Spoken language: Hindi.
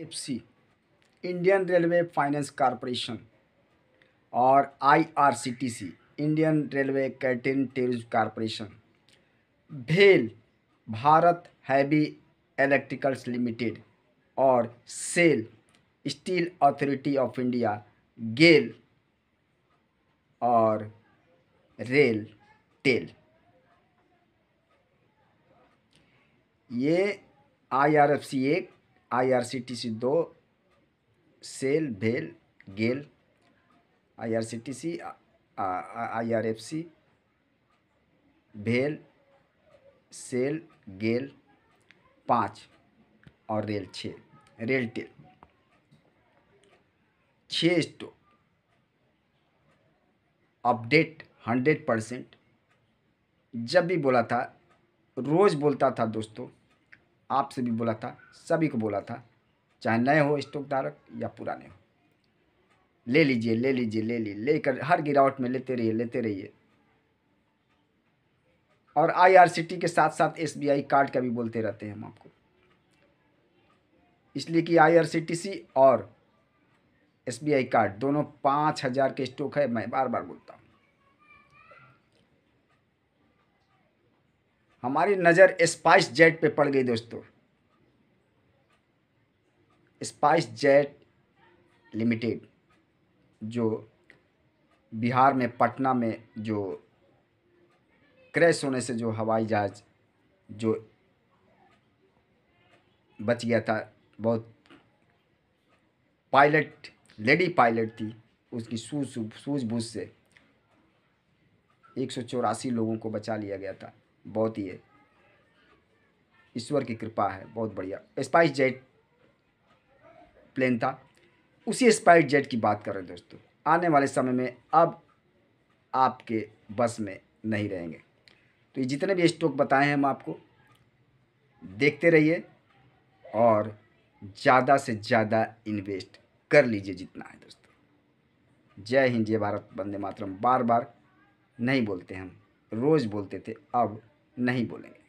F C Indian railway finance corporation और IRCTC Indian railway catering tourism corporation भेल भारत हैवी इलेक्ट्रिकल्स लिमिटेड और SAIL steel authority of India GAIL और रेल टेल ये आई आर एफ सी एक आईआरसीटीसी दो सेल भेल गेल आईआरसीटीसी आईआरएफसी भेल सेल गेल पाँच और रेल छः रेल टेल छः स्टोव अपडेट हंड्रेड परसेंट जब भी बोला था रोज़ बोलता था दोस्तों आपसे भी बोला था सभी को बोला था चाहे नए हो स्टॉक धारक या पुराने हो ले लीजिए ले लीजिए ले लीजिए लेकर हर गिरावट में लेते रहिए लेते रहिए और आईआरसीटी के साथ साथ एसबीआई कार्ड का भी बोलते रहते हैं हम आपको इसलिए कि आईआरसीटीसी और एसबीआई कार्ड दोनों पाँच हज़ार के स्टॉक है मैं बार बार बोलता हूँ हमारी नज़र स्पाइस जेट पे पड़ गई दोस्तों स्पाइस जेट लिमिटेड जो बिहार में पटना में जो क्रैश होने से जो हवाई जहाज जो बच गया था बहुत पायलट लेडी पायलट थी उसकी सूझ सूझबूझ से एक सौ चौरासी लोगों को बचा लिया गया था बहुत ही है ईश्वर की कृपा है बहुत बढ़िया स्पाइस जेट प्लेन था उसी स्पाइस जेट की बात कर रहे हैं दोस्तों आने वाले समय में अब आपके बस में नहीं रहेंगे तो ये जितने भी स्टॉक बताए हैं हम आपको देखते रहिए और ज़्यादा से ज़्यादा इन्वेस्ट कर लीजिए जितना है दोस्तों जय हिंद जय भारत बंदे मातरम बार बार नहीं बोलते हम रोज़ बोलते थे अब नहीं बोलेंगे